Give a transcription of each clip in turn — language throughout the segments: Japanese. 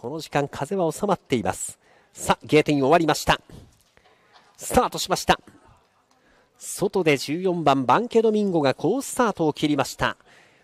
この時間風は収まっていますさあゲーテイン終わりましたスタートしました外で14番バンケドミンゴが好スタートを切りました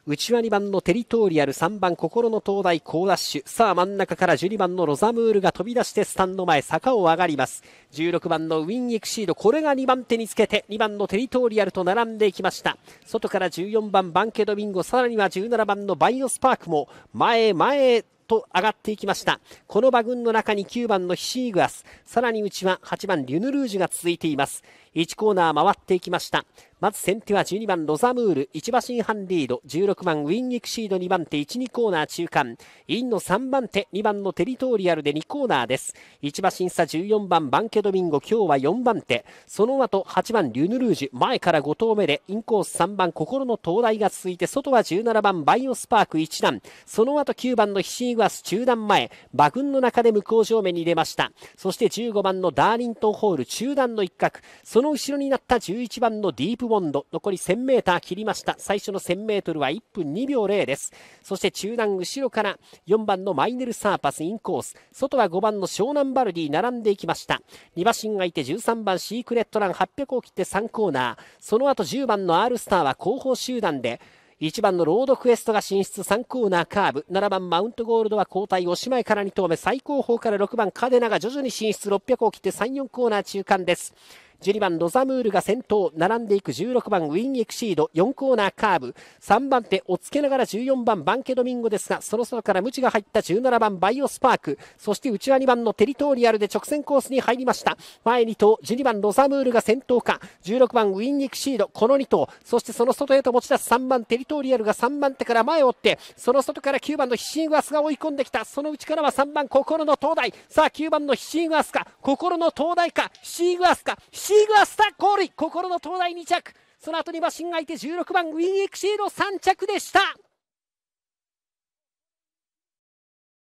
内輪2番のテリトリアル3番心の灯台好ダッシュさあ真ん中から12番のロザムールが飛び出してスタンド前坂を上がります16番のウィンエクシードこれが2番手につけて2番のテリトリアルと並んでいきました外から14番バンケドミンゴさらには17番のバイオスパークも前へ前へと上がっていきました。この馬群の中に9番のヒシーグアス、さらに内は8番リュヌルージュが続いています。1コーナー回っていきましたまず先手は12番ロザムール1馬身半リード16番ウィン・ニクシード2番手12コーナー中間インの3番手2番のテリトーリアルで2コーナーです1馬身差14番バンケドミンゴ今日は4番手その後8番リュヌルージュ前から5投目でインコース3番心の灯台が続いて外は17番バイオスパーク1段その後9番のヒシーグアス中段前馬群の中で向こう正面に出ましたそして15番のダーリントンホール中段の一角そのの後ろになった11番のディープボンド。残り 1000m 切りました。最初の 1000m は1分2秒0です。そして中段後ろから4番のマイネルサーパスインコース。外は5番の湘南バルディ並んでいきました。2馬身がいて13番シークレットラン800を切って3コーナー。その後10番の R スターは後方集団で、1番のロードクエストが進出3コーナーカーブ7番マウントゴールドは交代おしまいから2投目最後方から6番カデナが徐々に進出600を切って34コーナー中間です12番ロザムールが先頭並んでいく16番ウィンエクシード4コーナーカーブ3番手をつけながら14番バンケドミンゴですがその外から無知が入った17番バイオスパークそして内輪2番のテリトリアルで直線コースに入りました前2頭12番ロザムールが先頭か16番ウィンエクシードこの2頭そしてその外へと持ち出す3番テリトリアルが3番手から前を追ってその外から9番のヒシングアスが追い込んできたその内からは3番心の東大さあ9番のヒシングアスか心の東大かヒシングアスかヒシシーグアスターコ氷心の灯台2着その後にバシンが相手16番ウィンエクシード3着でした